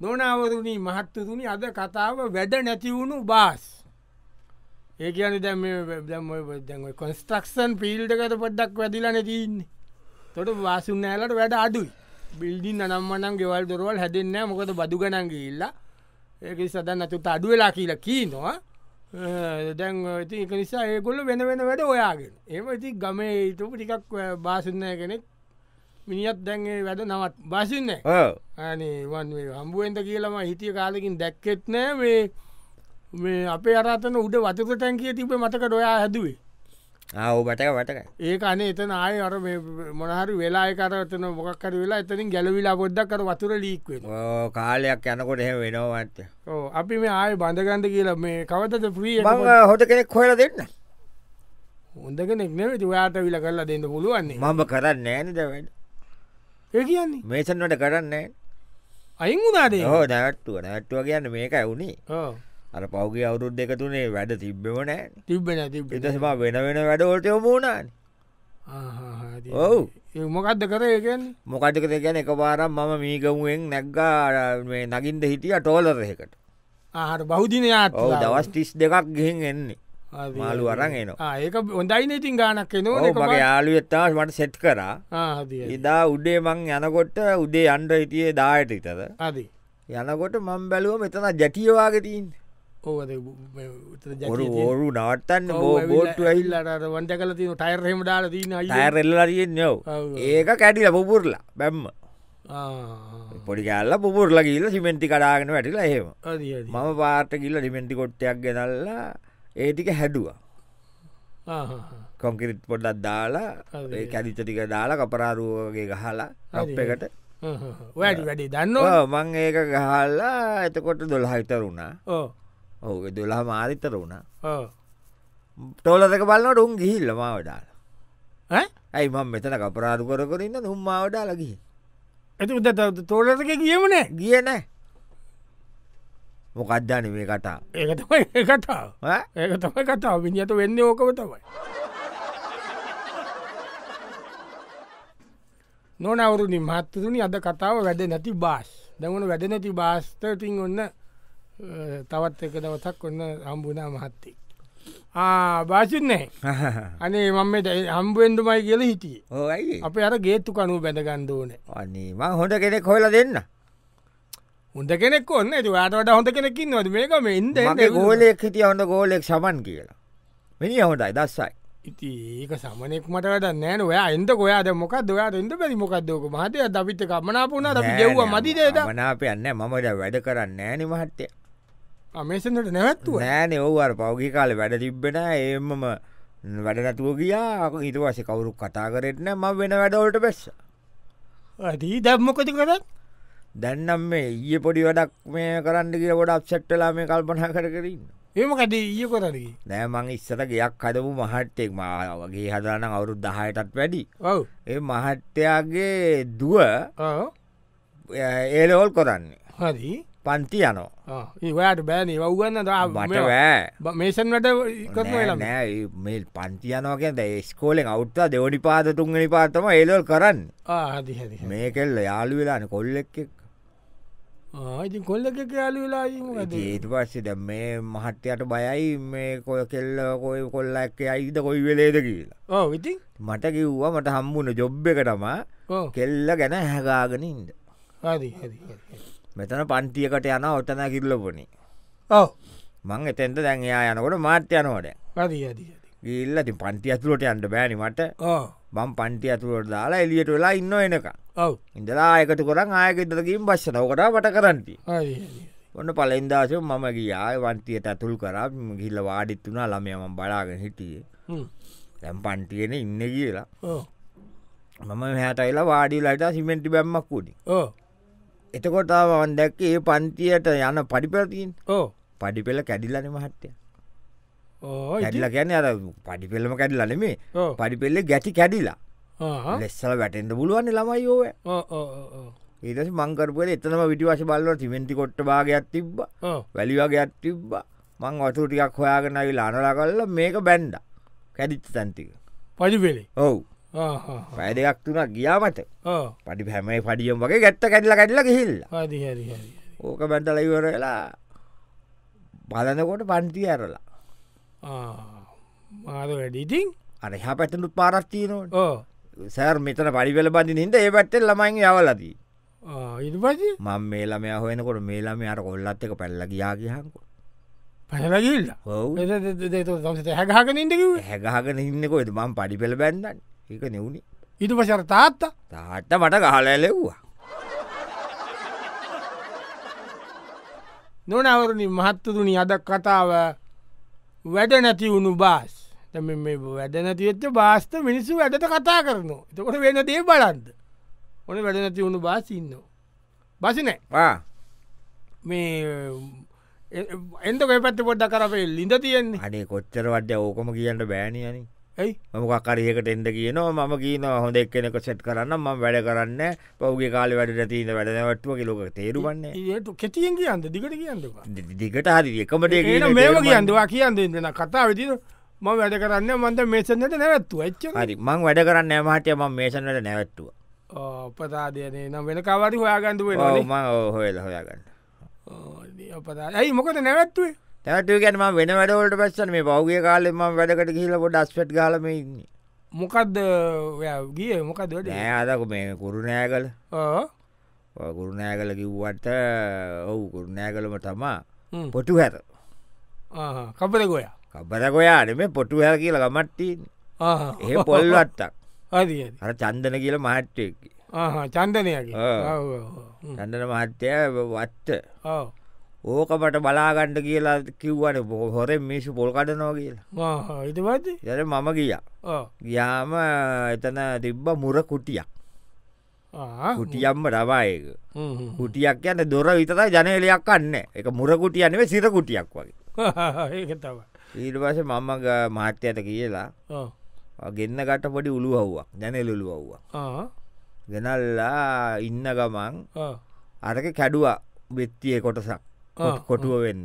නොනවරුණී මහත්තතුනි අද කතාව වැඩ නැතිවුණු බාස් ඒ කියන දැම දැම කොන්ස්ට්‍රක්ෂන් පිල්ඩකට පොඩ්ඩක් වැදිලන තියන්නේ තොට වාසුන් ෑලට වැඩ අඩුයි බිල්ඩින් අනම්මනන් ගෙවල් දොරවල් හැදෙන්න මොකද බදු ගනන්ගේල්ලා ඒක සදන්න තුට අඩුවෙලා කියලා කියීනවා දැන් ඉති නිසා ඒගොල්ල වෙන වෙන වැඩ ඔයාගෙන ඒම ඉති ගමේ ඉතුපු ටිකක් බාසුන්නය කෙනෙක් මිනිියත් දැන්ගේ වැඩ නවත් බසින්න ආනවන් හම්බුවෙන්ට කියලම හිතිය කාලකින් දැක්කෙත් නෑ මේ මේ අපේ අරතන උඩ වතක ටැන්කිය තිබ මතක ඩොයා හැදුවේ ආවටක වටක ඒක අනේ එතන ආය අර මොනහරි වෙලා කරතන මොකක්කර වෙලා එතනින් ගැලවිලා පොද්දක්කර වතුර ලීක්වේ කාලයක් යනකොට එහ වෙනවාට අපි මේ ආය බඳගන්ඩ කියලා මේ කවතද ප්‍රී හොට කෙනෙක් හොල දෙන්න හොඳ කෙනෙක් නෙවෙති ඔයාට විල කරලා දෙන්න පුළුවන්නේ මම කරන්න නෑනදවට ඒ කියන්නේ මේසන්වට කරන්නේ අයින් වුණාද හෝ නැට්ටුව නැට්ටුව කියන්න මේක ඇවුණේ අර පෞගේ අවුරුද් දෙක තුනේ වැඩ තිබ්බෙව නෑ තිබෙන තිබ එතවා වෙන වෙන වැඩවලට යොමුණාන ඔව් මොකක්ද කරයගන්න මොකටක දෙගැන එක පාරම් මම මීගමුවෙන් නැග්ගා නගින්ද හිටිය ටෝලරයකට ආහට බෞද්ධනයාත් දවස් ටිස් දෙකක් ගෙන් එන්නේ මාලු අරන් එනවා ඒක හොඳයින ඉතින් ගානක් එනවා මගේ යාලුවත්තා මට සෙට් කරා එදා උඩේ මං යනකොට උදේ අන්ඩ හිටියේ දායට ඉතද අද යනකොට මං බැලුව මෙතන ජැටියවාගටීන් ඕරු නවත්තන්න බෝට් ඇල්ලට වන්ට කල තින ටයර්හෙම ඩාල තින අයරෙල්ලරියෙන් නෝ ඒක කැටිල පුපුරලා බැම්ම පොඩි ගල්ල පුපුරලා ගිල්ල සිමෙන්ටි කඩාගෙන වැටිලා හෙම මම පාට කිල්ල ඩිමෙන්ටි කොට්ටයක් ගෙනල්ලා ඒටික හැඩුවා කොන්කිරිට් පොඩ්ඩක් දාලා කැදිච්ච ටික දාලා කපරාරුවගේ ගහලා අප්පකට වැඩි වැඩි දන්නවා මං ඒක ගහල්ලා එතකොට දොළහ විතර වුණා ඔහු දොළහ මාරිතර වුණා ටෝලදක බලන්නට උන් ගිහිල්ල මාවඩාල ඇයි මං මෙතන කපරාරු කරකරන්න උම්මාවඩාලගිහි ඇති උද තෝලදක කියමනේ ගියනෑ මොකක්ධන මේ කතා ඒකතමයි ඒ කතාව ඒක තමයි කතාව විනිියත වෙන්න ඕකම තමයි නොනවරුණි මත්තතුනි අද කතාව වැඩ නැති බාස් දැමුණු වැඩ නැති බාස්තටින් ඔන්න තවත් එක දවසක් ඔන්න හම්බුනා මහත්තේ බාසින්නේ අනේ මම හම්බුවෙන්ඩුමයි කියල හිටිය ඕයි අප අර ගේත්තු කනුව බැඳගන්න ඕන අනේ මං හොඳ කෙනෙක් හොල දෙන්න හොඳ කෙනෙක් ඔන්න වාතවට හොඳ කෙනෙකින් නොද මේක මෙන්ද ගෝලෙක් හිටිය හොඳ ගෝලෙක් සමන් කියලා මිනි හොටයි දස්සයි ඉති ඒක සමනෙක් මට වැඩ නෑන ඔයා එන්ද කොයාද මොකක් දොයාද ඉද පැරි මොකක්දෝක මහතය අපිත කමනාපුුණ ගෙව්ව මදිදේද මනාපයන්න මමට වැඩ කරන්න නෑන මහත්තය අමේසට නැවත්තු නෑන ඔවර් පෞගි කාල වැඩ තිබ්බෙන ඒමම වැඩ නැතුව ගියා ඉතුවාස කවුරු කතා කරෙන්න ම වෙන වැඩවලට බෙස්ස ඇදී දැම්මොකති කරත් දැන්නම් මේ ඊය පොඩි වැඩක් මේ කරන්න කිය ොඩ අප්සට්ටලා මේ කල්පනා කර කරන්න ඒම කට ඊය කොරගේ නෑ මං ඉස්සර ගයක් හදපු මහට්ටෙක් මාවගේ හදාන අවුරු දහයටත් වැඩි ඔව ඒ මහට්ටයාගේ දුව ඒලෝල් කොරන්නේ හරි පන්ති යනෝ ඒවට බෑන වව්ගන්න මට බෑ මේෂන් වට නෑ මේ පන්ති යනෝකද ස්කෝලෙන් අවුත්තා දෙවඩි පාත තුන්ගනි පාතම ඒලොල් කරන්න මේකෙල්ල යාලු වෙලාන කොල්ලෙක්ෙක් ආති කොල්ලක කයාලු වෙලා ඊට පස්සේ ද මේ මහත්තයට බයයි මේ කොය කෙල්ල කොය කොල්ල එක්ක අයිද කොයි වෙලේද කියලා ඉති මට කිව්වා මට හම්බුණ ජොබ් එක තමා කෙල්ල ගැන හැගාගෙන ඉන්ද මෙතන පන්තියකට යන ඔටන කිල්ලපොනි ඔව මං එතැන්ට දැන් එයා යනකොට මාත්‍යයනෝට ගිල්ල ති පන්ති ඇතුලට යන්ට බෑනිමට ඕ බම් පන්ටි ඇතුළට දාලා එලියට වෙලා ඉන්න එනක ඔව ඉඳලා එකතු කරන් ආයකෙදරකින් බස්සන ඕකට වට කරන්ටි ඔන්න පලෙන්දාසය මම ගියා වන්තියට ඇතුල් කරා ගිල්ල වාඩිත් වුණා ළමයම බලාගෙන හිටියේ තැම් පන්ටියෙන ඉන්න කියලා මම හැටයිලා වාඩිලට සිමෙන්ටි බැම්මක්කුඩි එතකොටාවන් දැක්කේ ඒ පන්තියට යන පඩිපරතින් ඕ පඩිපෙල කැඩිලන මහත්තය ඇඩිල ගැන අර පඩි පෙල්ලම කැඩිලන මේ පඩි පෙල්ලෙ ගැටි කැඩිලා ලෙස්සල වැටෙන්ට පුළුවන් ළමයි ඕව ඒදස මංකරපුල එතනම විටිවශ බල්ලව තිමෙන්ටි කොට්ට භාගයක් තිබ්බ වැලිවගේයක් තිබ්බ මං වතු ටිකක් හොයාගෙනවි ලානලා කල්ල මේක බැන්ඩ කැඩිත් තැන්තික පඩිපෙලේ ඔවු පැය දෙයක් තුනක් ගියාමට පඩි හැමයි පඩියම් වගේ ගැත්ත කැඩිල කැඩිල හිල්ල ඕක බැන්ටල ඉවරලා බලනකොට පන්ති ඇරලා මාද වැඩීටින් අර එහ පැටලු පාරක්තියනට සෑර් මෙතන පරිවෙල බඳ හිද ඒ පැත්තෙල් ළමයින් යවලදී ඉපති මං මේලාම යහයනකොට මේලාම අර කොල්ලත් එක පැල්ල ගියා කියහංකු පැනලගල්ල හැගහගෙන ඉටක හැගහගෙන ඉන්නකො මං පඩිපෙළ බැන්දන්න ඒක නෙවුණේ ඉතු පසර තාත්තා තාත්ත මට ගහලා ලෙව්වා නොනවරණින් මහත්තතුනි අද කතාව වැඩ නැති වුණු බාස් වැඩ නැතිවෙච්ච බාස්ත මිනිස්සු වැඩට කතා කරනවා එතකොට වෙන දේ බලන්ද ඕන වැඩ නැති වුණු බාස් ඉන්නවා බසිනෑ මේ එන්දක පැත්ත පොඩ්ඩ කරපේ ලිඳ තියෙන්නේ අනේ කොච්චර වඩ්ඩ ඕකම කියන්න බෑණයනේ ඇයි මොකක්කරයකට එන්ඩ කියනවා මම කියන හොඳ එක් කෙනෙක සෙට් කරන්න ම වැඩ කරන්න පවගේ කාල වැඩ තින වැඩනවටුව කිලෝක තේරුවන්න කෙටියෙන් කියන්න දිගට කියන්න දිගට හරි එකමට මේම කියන්නවා කියන්න දෙන්න කතා විදින ම වැඩ කරන්න මන්ද මේසනට නැවත්තුව එච්ච හරි මං වැඩ කරන්න මහටය ම මේසනට නැවැත්තුව පතාදයනේ නම් වෙන කවරි හොයාගන්දුව ම හොල හොයාගන්න ඇයි මොකද නැවැත්තුවේ තැවටව ගැන ම වෙන වැඩවලට පැස්සන මේ පෞගගේ කාලෙම වැඩකට කියලා පොඩ අස්පෙට් ගලම ඉන්නේ මොකක්ද ගිය මොකද නෑ අදක මේ කුරුණෑ කල කුරුණෑ කල කිව්වට ඔවු කුරුණෑ කළම තමා පොටු හැත කබර ගොයා කබර ගොයාට මේ පොටු හැ කියලා ගමට්ටීන් ඒ පොල්වත්තක් අර චන්දන කියල මහට්ටයකි චන්දනයකි චන්දන මහත්තය වත්ත ඕ ඕක මට බලාගණ්ඩ කියලා කිව්වට හොරෙන් මිසු පොල් කඩනවා කියලා ඉතිවද යර මම ගියා ගියාම එතන තිබ්බ මුර කුටියක් කුටියම්ම රවායක කුටියක් යන්න දොර විතරයි ජනලයක් කන්න එක මුරකුටියන්නේ සිර කුටියක් වගේ ඊට පස මම මාත්‍යයට කියලා ගෙන්න්න ගට පොඩි උළු හව්වා ජනලුළු අව්වා ගෙනල්ලා ඉන්න ගමන් අරක කැඩුවා බෙත්තිය කොටසක් කොටුව වෙන්න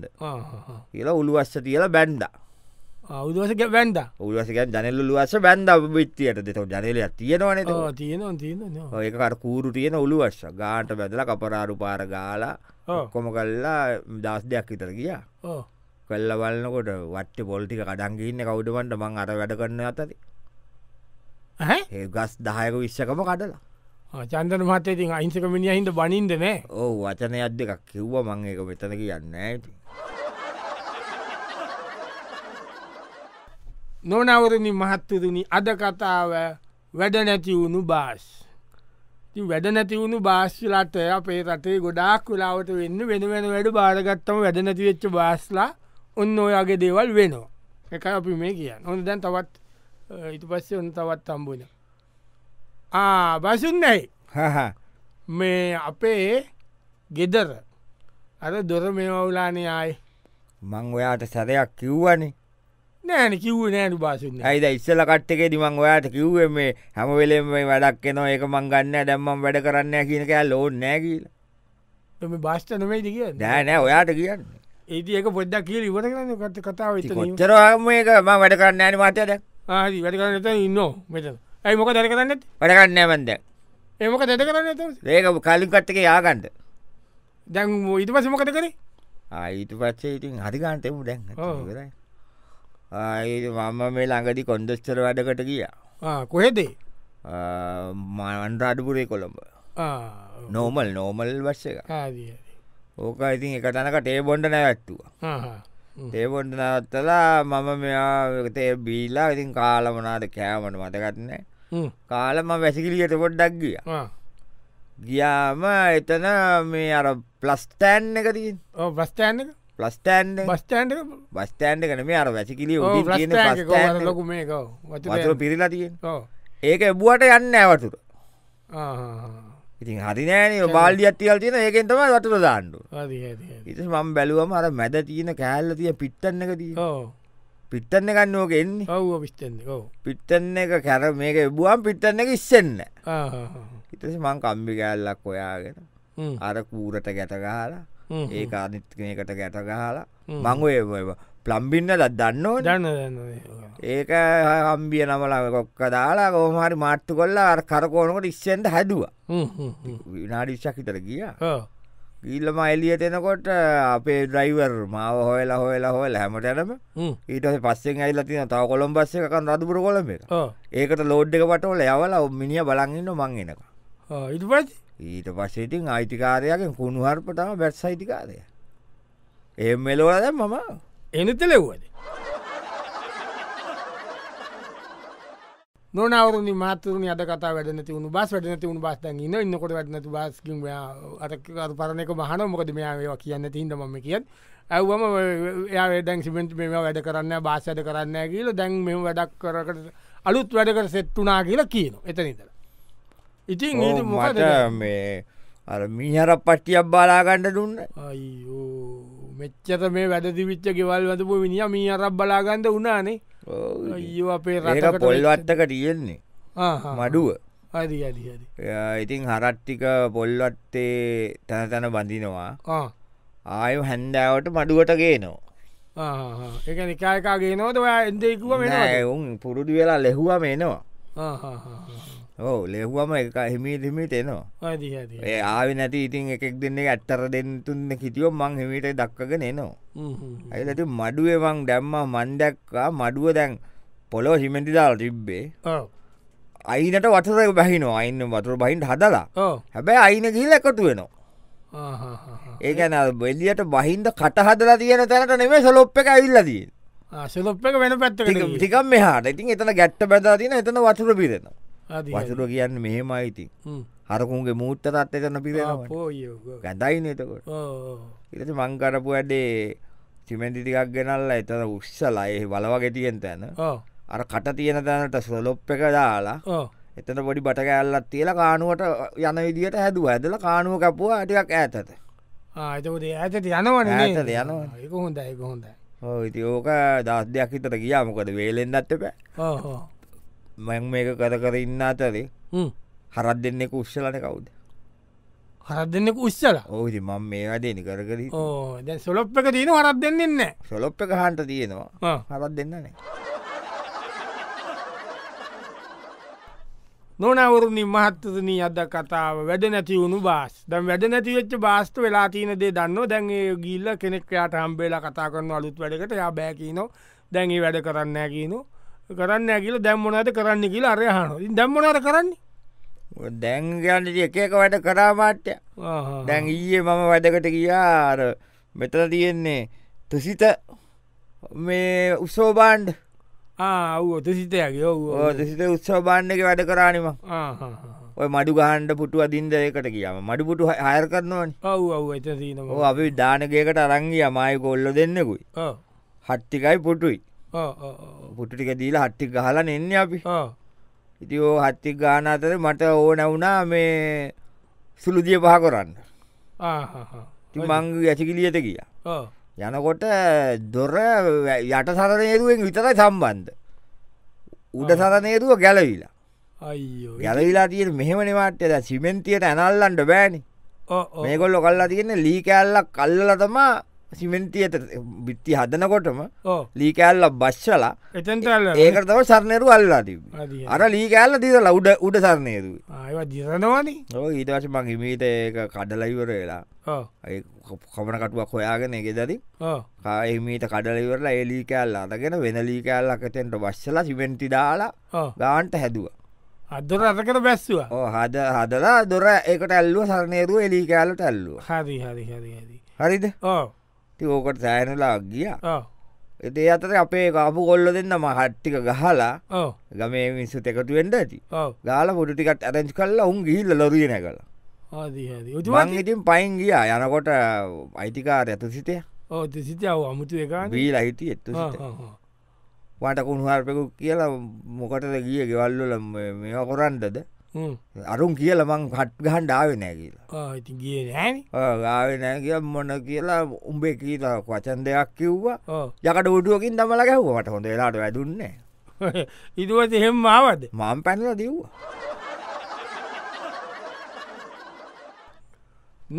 කියලා උළුවස්ස තියල බැන්ඩ අවදසක බැන්ඩ උලසක ජනල්ල ලුවස බැන්ඩ විත්තියට දෙත ජනලය තියෙනවන තියෙන ඒකර කූරු තියෙන උළුවස්ස ගාට බැදල කපරාරු පාර ගාලා කොම කල්ලා දස් දෙයක් විතර ගිය කල්ල වලන්නකොට වට්ට පොල්ටික කඩන්ගන්න කවුඩුවන්ට මං අර වැඩ කරන්න අතති ඒ ගස් දහයක විශ්ෂකම කඩලා චන්දන මහත්තේ ඉතින් අහිංසක මිනිිය හිද බනින්ද නෑ ඕ වචනයක් දෙකක් කිව්ව මං එක මෙතන කියන්න ඇති නොනවරණි මහත්තතුනි අද කතාව වැඩ නැතිවුණු බාස් ති වැඩ නැතිවුණු භාස්්ලට අපේ රටේ ගොඩාක් වෙලාවට වෙන්න වෙන වෙන වැඩ බාරගත්තම වැඩ නැතිවෙච්ච බාස්ලා ඔන්න ඔයාගේ දේවල් වෙනවා එක අපි මේ කියන්න ඔොන් දැන් තවත් ඉතු පස්සේ ඔන්න තවත් තම්බුණ බසුන්නයි මේ අපේ ගෙදර අර දොර මේවුලානේ ආයි මං ඔයාට සැරයක් කිව්වනේ නෑන කිව් නෑන බාසුන්න ඇයිද ඉස්සල කට්ටකේ දිමං ඔයාට කිව්වේ මේ හැමවෙලෙම වැඩක් එනවා එක මං ගන්න දැම්මම් වැඩ කරන්න කියනකෑ ලෝන් නෑකිල බාස්ට නොමේ දිිය නෑනෑ ඔයාට කියන්න ඒතිඒක පොද්දක් කියල ඉවර කරන්න කත කතාව චරම එක ම වැඩ කරන්න ෑන මාතයද ආ වැඩ කරන්න ඉන්න මෙතන ඇයි මොක දැර කරන්න වැඩගන්න ඇමන්ද ඒමක දැද කරන්න ඒක කලින් කට්ටක යාගන්ඩ දැන් ඊට පස මොකද කරේ ආයිට පච්චේ ඉතින් හරිකාන්තෙමු දැන් කරයි ආයිට මම මේ ළඟදි කොන්දස්තර වැඩකට කියා කොහෙදේ මන්රාඩපුරේ කොළඹ නෝමල් නෝමල් වශ්‍යක ඕක ඉතින් එක තනකට ඒ බොන්ඩ නැවැත්තුවා තේපොඩ්ඩ නවත්තලා මම මෙයා තේ බීලා ඉතින් කාලමනාද කෑමට මතකත්නෑ කාලම වැසිකිලියට පොඩ්ඩක් ගිය ගියාම එතන මේ අර ප්ලස්ටෑන් එකතින් ප්‍රස්ටෑන් එක ප්ලස්ටෑන් බස්ටෑන්් බස්ටෑන්් කන මේ අර වැසිකිලිය ලොකු මේ වතුර පිරිලා තියෙන් ඒක එබුවට යන්න ඇවතුර ඉතින් හරිනෑන බාල්ඩියත් තියල් තියෙන ඒකෙන් තම වතුර දාණ්ඩු ඉති මම් බැලුවම අර මැද තියෙන කෑල්ල තිය පිට්ටන්න එක දී පිට්ටන්න ගන්නෝක එන්නේ ඔව පිස්තන්නේ පිට්ටන්න එක කැර මේක එබුවන් පිට්ටන්න එක ඉස්සෙන්න ඉතස මං කම්බි කෑල්ලක් ඔොයාගෙන අර කූරට ගැටගහලා ඒක අනිත්කනකට ගැටගහලා මංග ඒවා ප්ලම්බින්නලත් දන්නෝ දන්න ඒක හම්බිය නමලාව කොක්ක දාලා කෝමහරි මාට්තු කොල්ලා කරකෝනකට ඉස්සෙන්ට හැදවා විනාඩික්ෂක් හිතර ගිය ගිල්ලම එලියට එනකොට අපේ ඩ්‍රයිවර් මාව හොයලා හොයලා හොල හැමටැනම ඊටස පස්සෙන් ඇල්ල තින තව කොළම් බස්ස එකකන් රදුපුර කොළඹ එක ඒකට ලෝඩ් එක පටවල යවලා මිනිිය බලගන්න මං එනක ඉට ඊට පස්සේඉතින් අයිතිකාරයගෙන් කුණුහර්පටම බැට්සයිතිකාරය එම් මෙලෝලද මම එනත ලෙව්වද. නොනවරු මාතර අද කත වැඩ වුණු බස් වැඩ වුණු බස් න්න ඉන්නකොට වැඩනතු බස්ක අතකර පරණක මහන මොකද මෙයාවා කියන්න තිහිට මම කියත් ඇව්වම එයාඩැන් සිමෙන්ට් මෙම වැඩ කරන්න බාසයට කරන්න කියල දැන් මෙම වැඩක් කරකට අලුත් වැඩකට සෙට්ටුනා කියලා කියන එතනිතර ඉතින් මට මේ අ මිහර පට්ටියක් බලාගණ්ඩ දුන්න අයෝ මෙච්චත මේ වැඩදිවිච්ච ගෙවල් වදපු විනිිය මී අරක් බලාගන්ඩ උනානේ ඒ අපේ රක පොල්වත්තක තියෙන්නේ මඩුව අදි ඉතින් හරට්ටික පොල්වත්තේ තැන තැන බඳිනවා ආයු හැන්දෑවට මඩුවට ගේනවා එක නිකායකාගේ නොද එදෙකුව මෙ ඔුන් පුරුදු වෙලා ලෙහුවම එනවා ඕ ලෙහුවම එක හිමීට හිමිට එනවා ඒ ආවි නැති ඉතින් එකෙක් දෙන්නේ ඇත්තර දෙන්නතුන්න හිටියෝ මං හිමිට දක්කගෙන නවා ඇලට මඩුවවන් දැම්ම මන්දැක්කා මඩුව දැන් පොලෝ හිමෙන්ටි දාල් තිබ්බේ අයිනට වටරක බැහිනෝ අයින්න වතුර බහින්ට හදලා හැබැයි අයින ගිල එකතු වෙනවා ඒකැන බෙල්ලියට බහින්ද කටහදලා තියෙන තැනට නෙවේ සොලොප් එක ඇවිල්ලදී සලොප් එක වෙන පැත්ත ටිකම් මෙහාට ඉතින් එතන ගැට්ට බැදා තින එතන වතුර පිරෙනවා වසුර කියන්න මෙහෙම අයිති හරකුන්ගේ මූත්ත තත්වතන පිරෙනවා ගැඳයි නතකොට ඉරස මංකරපු වැඩේ සිමෙන්ටි ටිකක් ගෙනල්ලා එතන උස්සලා ඒ බලවගේ තියෙන් තැන අර කට තියෙන තැනට සොලොප් එක දාලා එතන පොඩි බට කෑල්ලත් තියලා කානුවට යන විදිට හැදුව ඇදල කානුව කැපුව ටිකක් ඇතත ආතකොද ඇතට යනවන ඇතට යන හොඳයි හොඳයි ඕ ඉති ඕක දස් දෙයක් හිතට ගියා මොකද වේලෙන් දත්තපෑ ඕහෝ මැන් මේක කර කර ඉන්න අතරේ හරත් දෙන්නෙක උස්සලට කවුද හරත් දෙන්නෙ උස්සල ඕහි මං මේ වැඩේනි කරකර දැ සොලොප් එක තියෙන හරත් දෙන්නන්න සොලොප් එක හන්ට තියෙනවා හරත් දෙන්නනේ නොනවරුණි මහත්තතුනී අද කතාව වැඩ නැති වුණු බාස් දැම් වැඩ නැතිවෙච්ච බාස්ත වෙලා තියන දේ දන්න දැන් ගිල්ල කෙනෙක්යාට හම්බේලා කතා කරන අලුත් වැඩකට යා බෑකීනො දැන්ගේ වැඩ කරන්න කියනවා කරන්න ඇකිල දැම්මනාද කරන්න කියලා අරයහන දැම්මනාර කරන්නේ දැංගන්න එකක වැඩ කරාමාට්‍ය දැන් ඊයේ මම වැඩකට කියාර මෙතන තියෙන්නේ තුසිත මේ උසෝබාන්්ඩ ආවෝ තුසිතයගේ ඔ තුසිත උත්සෝබාණ්ඩක වැඩ කරානම ඔය මඩු ගහන්ඩ පුටුව අදින්ද ඒකට කියම මඩු පුටු හයර කරනවන ඔව් අපි දානකයකට අරංගේ අමයි කොල්ල දෙන්නෙකුයි හට්ටිකයි පුටුයි පුටු ටික දීලා හට්ටි ගහලන එන්න අපි ඉති ඕ හත්ති ගාන අතර මට ඕ නැවුනා මේ සුළුදිය පහ කොරන්න මංග ඇසිකිලියට කිය යනකොට දොර යට සරනේරුවෙන් විතරයි සම්බන්ධ උඩ සරනේරුව ගැලවිලා ගැලවිලා තියෙන මෙහෙමනිවාට සිමෙන්තියට ඇනල්ලන්ට බෑනි මේගොල්ලො කල්ලා තියෙන ලී කෑල්ලක් කල්ලතමා සිමෙන්තියට බිත්ති හදනකොටම ලී කෑල්ල බශ්වලා එතන්ට ඒකට තම සරණයරු අල්ලා තිබ අර ලී කෑල්ල තිීද ලවඩ උඩ සරණයරු දිරනවාන ඕ ඊට වශ මං හිමීට ඒක කඩලයිවර වෙලා කමන කටුවක් හොයාගෙන එක දරි කායමීට කඩලවරලා එලී කෑල්ලා අදගෙන වෙන ලී කෑල්ලකටෙන්ට වශ්ලා සිමෙන්ටි දාලා ගාන්ට හැදවා අදොර අතකට බැස්සවා හද හදලා දොර එකට ඇල්ලුව සරණයරුව එලී කෑලට ඇල්ලු හරි හරි හරි හරිද ඕ ති ඕකට සෑනලා ගිය එතේ අතර අපේ කාපු කොල්ල දෙන්න මහට්ටික ගහලා ගමේ මිස්සු එකතු වෙන්ඩ ඇති ගාල පොඩිටිකට ඇරංච් කල්ලා උන් ගිහිල්ල ලොරියන කලා ඉතින් පයින් ගියා යනකොට අයිතිකාර ඇතු සිතය සිතාව අමුතු එක වී ලහිති එත්තු වට කුණුහල්පෙකු කියලා මොකටද ගිය ගෙවල්ලල මෙ කොරන්ටද අරුම් කියල මං හට් ගහන් ඩාව නෑ කියලා ගාව නෑ කිය මොන කියලා උඹේ කීත වචන් දෙයක් කිව්වා යකට උඩුවකින් දමල ගැහ්වට හොඳ වෙලාට වැදුන්නේ ඉදුවත් එහෙම ආවද මං පැනල දව්වා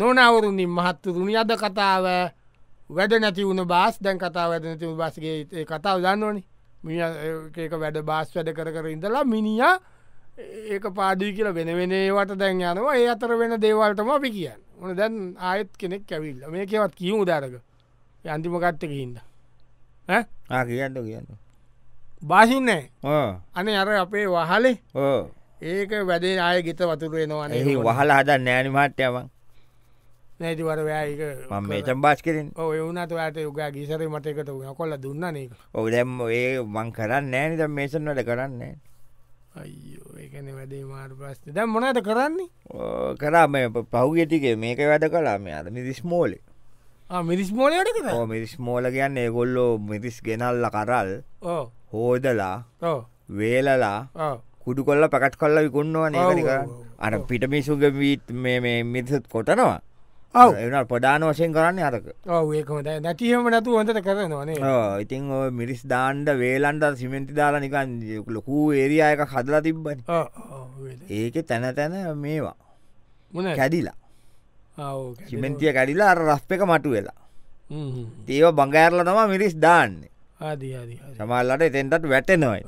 නොනවරුණින් මහත්තුරුණි අද කතාව වැඩ නැති වුණ බාස් දැන් කතා වැඩ නැතිවු බස්ගේ කතාව දන්නවනි මියක වැඩ බාස් වැඩ කර කර ඉඳලා මිනිියා ඒක පාදී කියල වෙන වෙනේවට දැන් යනවා ඒ අතර වෙන දේවල්ටම අපි කියන්න ඕන දැන් ආයත් කෙනෙක් කැවිල්ල මේ කියවත් කියවූ දාරක අන්තිමකත්තක හින්ද ආ කියන්න කියන්න බාහින්නේ අනේ අර අපේ වහලේ ඒක වැඩේ ආය ගිත වතුරෙනවා වහල හද නෑන මාට්‍යවන් නැතිවර වැෑක මේතම් බාස් කරෙන් ඔය වනට ඇට යුගා ගිසර මටකට කොල්ල දුන්න ඒක ඔ දැම් ඒ මං කරන්න නෑනිත මේසන් වැඩ කරන්නේ අයෝ ඒකන වැඩේ මාර ප්‍රස්ත දැම් මොනද කරන්නේ කරාම පෞගතික මේක වැඩ කලාම අද මිදිස් මෝලි මිරිස් මෝලයට මිරිස් මෝල කියන්න ඒගොල්ලෝ මිරිස් ගෙනල්ල කරල් හෝදලා වේලලා කුඩු කොල්ල පැකට් කල්ල විකුණවා නක අර පිටමිසුග වීත් මේ මිරිසත් කොටනවා එනට ප්‍රධාන වශයෙන් කරන්න අරක ඒකමට නැතිහම නැතු හොඳට කරනවානේ ඉතින් ඔ මිරිස් දාන්ඩ වේලන්ට සිමෙන්ති දාලා නිකන් ලොකු ඒරියයක හදලා තිබ්බට ඒක තැන තැන මේවා මොන කැඩිලා සිමෙන්තිය කැඩිලා අර රස්්ප එක මටු වෙලා ඒව බංගෑරල තම මිරිස් දාන්නේ සමල්ලට එතෙන්ටත් වැටනොයි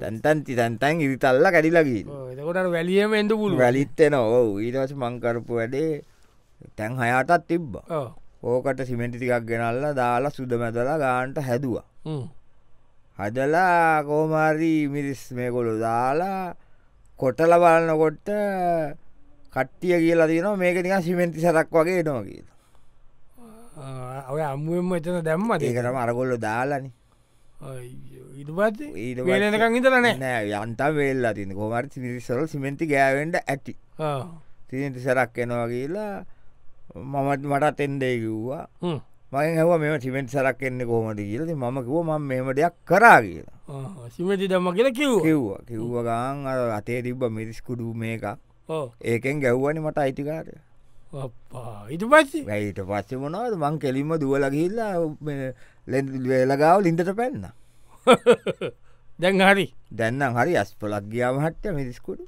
තැන්තන්ති තැන්තැන් ඉරිතල්ල කැඩිලගී කොට වැලියම එඳ පුල වැලිත්තෙන ඕ ඊටවස මංකරපු වැඩේ තැන් හයාටත් තිබ්බා ඕකට සිමෙන්ටිතිකක් ගෙනල්ල දාලා සුද මැදලා ගාන්ට හැදවා හදලා කෝමාරී මිරිස් මේ කොළු දාලා කොටල බලන්නකොට කට්ටිය කියලා දන මේක නික සිමෙන්ති සතක් වගේ නවා කියද ඔය අම්ුවෙන්ම එතන දැම්ම ඒකටම අරගොල්ල දාලන ඉටකඉතරන නෑ යන්තා වෙල්ලා තින කොමරි සිරිසරල් සිමෙන්ති ගෑවෙන්ට ඇටි තිරිසරක් එනවා කියලා මමත් මටත් එන්දේ කිව්වා මයි හව මෙම සිමෙන්ට් සරක් එන්න කොහමද කියලද මම කිව ම මෙම දෙයක් කරා කියලා සිමති දම්ම කියලා කිව් කිව්වා කිව්වගන් අතේ තිබ්බ මිරිස්කුඩු මේක ඒකෙන් ගැව්වනි මට අයිතිකාරය ඉට පස්ස යිට පස්ස මොනවද මං කෙලින්ම දුවලගහිල්ලා වෙලගාව ලින්දට පැන්න දැන් හරි දැන්නම් හරි අස්පලක් ගියාව හට්ට මිරිස්කුඩු